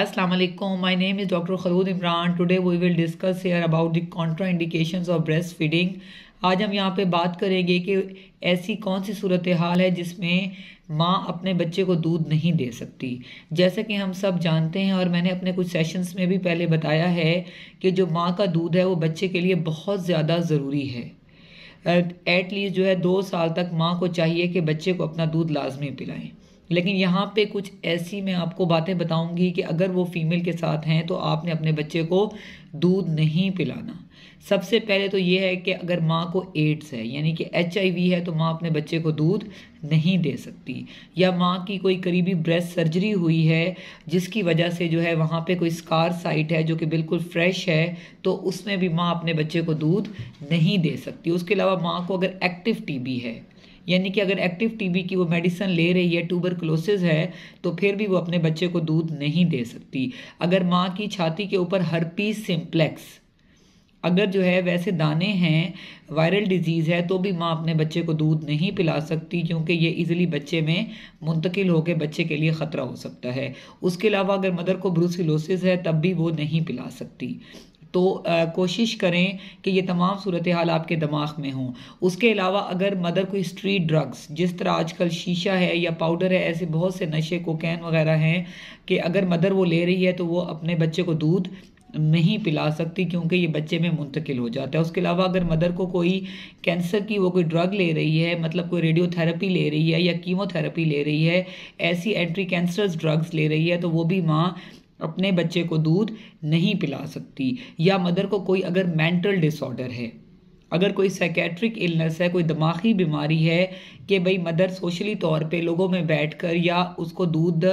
अस्सलाम वालेकुम my name is doctor Khalood Imran today we will discuss here about the contraindication of breastfeeding आज हम यहाँ पे बात करेंगे कि ऐसी कौन सी सूरत हाल है जिसमें माँ अपने बच्चे को दूध नहीं दे सकती जैसे कि हम सब जानते हैं और मैंने अपने कुछ सेशंस में भी पहले बताया है कि जो माँ का दूध है वो बच्चे के लिए बहुत ज़्यादा ज़रूरी है एटलीस्ट जो है दो साल तक माँ को चाहिए कि बच्चे को अपना दूध लाजमी पिलाएं लेकिन यहाँ पे कुछ ऐसी मैं आपको बातें बताऊंगी कि अगर वो फीमेल के साथ हैं तो आपने अपने बच्चे को दूध नहीं पिलाना सबसे पहले तो ये है कि अगर माँ को एड्स है यानी कि एच है तो माँ अपने बच्चे को दूध नहीं दे सकती या माँ की कोई करीबी ब्रेस्ट सर्जरी हुई है जिसकी वजह से जो है वहाँ पे कोई स्कार साइट है जो कि बिल्कुल फ्रेश है तो उसमें भी माँ अपने बच्चे को दूध नहीं दे सकती उसके अलावा माँ को अगर एक्टिव टीबी है यानी कि अगर एक्टिव टीबी की वो मेडिसन ले रही है क्लोसिस है तो फिर भी वो अपने बच्चे को दूध नहीं दे सकती अगर माँ की छाती के ऊपर पीस सिम्प्लेक्स अगर जो है वैसे दाने हैं वायरल डिजीज़ है तो भी माँ अपने बच्चे को दूध नहीं पिला सकती क्योंकि ये इजीली बच्चे में मुंतकिल होकर बच्चे के लिए ख़तरा हो सकता है उसके अलावा अगर मदर को ब्रूसिलोसिस है तब भी वो नहीं पिला सकती तो आ, कोशिश करें कि ये तमाम सूरत हाल आपके दिमाग में हों उसके अलावा अगर मदर कोई स्ट्रीट ड्रग्स जिस तरह आजकल शीशा है या पाउडर है ऐसे बहुत से नशे कोकैन वगैरह हैं कि अगर मदर वो ले रही है तो वो अपने बच्चे को दूध नहीं पिला सकती क्योंकि ये बच्चे में मुंतकिल हो जाता है उसके अलावा अगर मदर को कोई कैंसर की वो कोई ड्रग ले रही है मतलब कोई रेडियोथेरेपी ले रही है या कीमोथेरेपी ले रही है ऐसी एंट्री कैंसरस ड्रग्स ले रही है तो वो भी माँ अपने बच्चे को दूध नहीं पिला सकती या मदर को कोई अगर मेंटल डिसऑर्डर है अगर कोई साइकेट्रिक इलनेस है कोई दिमागी बीमारी है कि भाई मदर सोशली तौर पे लोगों में बैठकर या उसको दूध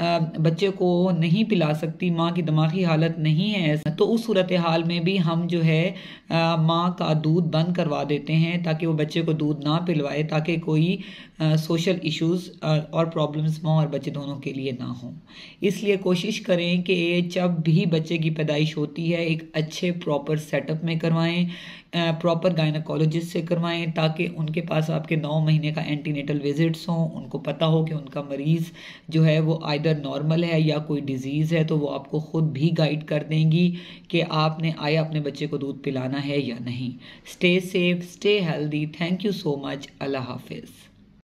बच्चे को नहीं पिला सकती माँ की दिमागी हालत नहीं है तो उस सूरत हाल में भी हम जो है माँ का दूध बंद करवा देते हैं ताकि वो बच्चे को दूध ना पिलवाए ताकि कोई सोशल इश्यूज और प्रॉब्लम्स माँ और बच्चे दोनों के लिए ना हो इसलिए कोशिश करें कि जब भी बच्चे की पैदाइश होती है एक अच्छे प्रॉपर सेटअप में करवाएँ प्रॉपर गायनाकोलॉजिस्ट से करवाएं ताकि उनके पास आपके नौ महीने का एंटीनेटल विजिट्स हों उनको पता हो कि उनका मरीज़ जो है वो आइदर नॉर्मल है या कोई डिज़ीज़ है तो वो आपको ख़ुद भी गाइड कर देंगी कि आपने आया अपने बच्चे को दूध पिलाना है या नहीं stay safe stay healthy thank you so much अल्लाह हाफिज़